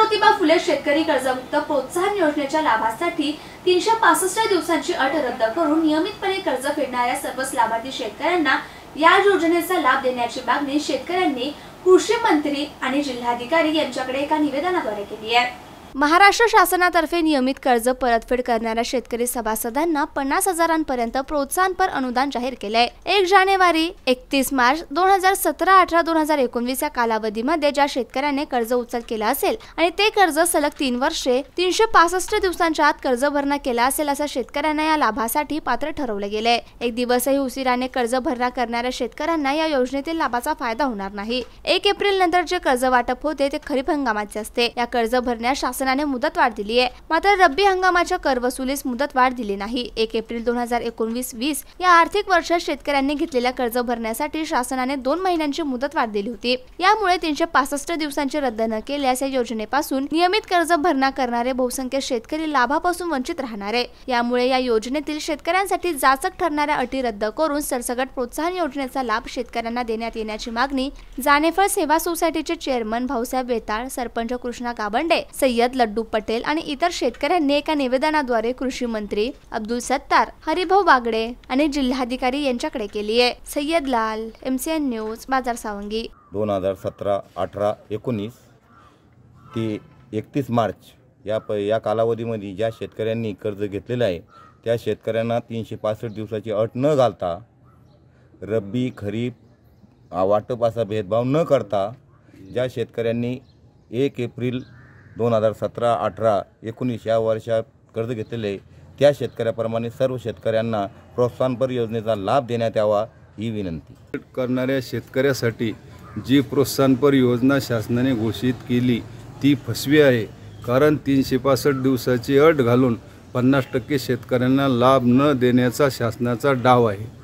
ज्योतिबा फुले शेतकरी कर्जमुक्त प्रोत्साहन योजनेच्या लाभासाठी तीनशे पासष्ट दिवसांची अट रद्द करून नियमितपणे कर्ज फेडणाऱ्या सर्वच लाभार्थी शेतकऱ्यांना या योजनेचा लाभ देण्याची मागणी शेतकऱ्यांनी कृषी मंत्री आणि जिल्हाधिकारी यांच्याकडे एका निवेदनाद्वारे केली आहे महाराष्ट्र शासनातर्फे नियमित कर्ज परतफेड करणाऱ्या शेतकरी सभासदांना पन्नास हजारांपर्यंत प्रोत्साहनपर अनुदान जाहीर केले आहे एक जानेवारी एकतीस मार्च दोन हजार सतरा अठरा दोन हजार एकोणवीस या कालावधीमध्ये ज्या शेतकऱ्याने कर्ज उचल केला असेल आणि ते कर्ज सलग तीन वर्षे तीनशे पासष्ट दिवसांच्या आत कर्ज भरणा केला असेल अशा शेतकऱ्यांना या लाभासाठी पात्र ठरवले गेले एक दिवसही उशिराने कर्ज भरणा करणाऱ्या शेतकऱ्यांना या योजनेतील लाभाचा फायदा होणार नाही एक एप्रिल नंतर जे कर्ज वाटप होते ते खरीप हंगामाचे असते या कर्ज भरण्या शासनाने मुदतवाढ दिली आहे मात्र रब्बी हंगामाच्या करवसुलीस वाढ दिली नाही एक एप्रिल दोन हजार एकोणवीस वीस या आर्थिक वर्षात शेतकऱ्यांनी घेतलेल्या कर्ज भरण्यासाठी शासनाने दोन महिन्यांची मुदत वाढ दिली होती यामुळे तीनशे पासष्ट दिवसांची रद्द न केल्यास या योजनेपासून नियमित कर्ज भरणा करणारे बहुसंख्य शेतकरी लाभापासून वंचित राहणार आहे यामुळे या योजनेतील शेतकऱ्यांसाठी जाचक ठरणाऱ्या अटी रद्द करून सरसगट प्रोत्साहन योजनेचा लाभ शेतकऱ्यांना देण्यात येण्याची मागणी जानेफळ सेवा सोसायटीचे चेअरमन भाऊसाहेब वेताळ सरपंच कृष्णा गाबंडे सय्यद हयात लड्डू पटेल आणि इतर शेतकऱ्यांनी एका निवेदनाद्वारे कृषी मंत्री अब्दुल सत्तार हरिभाऊ बागडे आणि जिल्हाधिकारी यांच्याकडे केली आहे सय्यद लाल एम सी एन न्यूज बाजार सावंगी दोन हजार सतरा अठरा एकोणीस ते एकतीस मार्च या प या कालावधीमध्ये ज्या शेतकऱ्यांनी कर्ज घेतलेलं आहे त्या शेतकऱ्यांना तीनशे पासष्ट दिवसाची अट न घालता रब्बी खरीप वाटप असा भेदभाव न करता ज्या शेतकऱ्यांनी एक एप्रिल दोन हजार सतरा अठरा एकोणीस या वर्षात कर्ज घेतलेले त्या शेतकऱ्याप्रमाणे सर्व शेतकऱ्यांना प्रोत्साहनपर योजनेचा लाभ देण्यात यावा ही विनंती करणाऱ्या शेतकऱ्यासाठी जी प्रोत्साहनपर योजना शासनाने घोषित केली ती फसवी आहे कारण तीनशे पासष्ट दिवसाची अट घालून पन्नास टक्के शेतकऱ्यांना लाभ न देण्याचा शासनाचा डाव आहे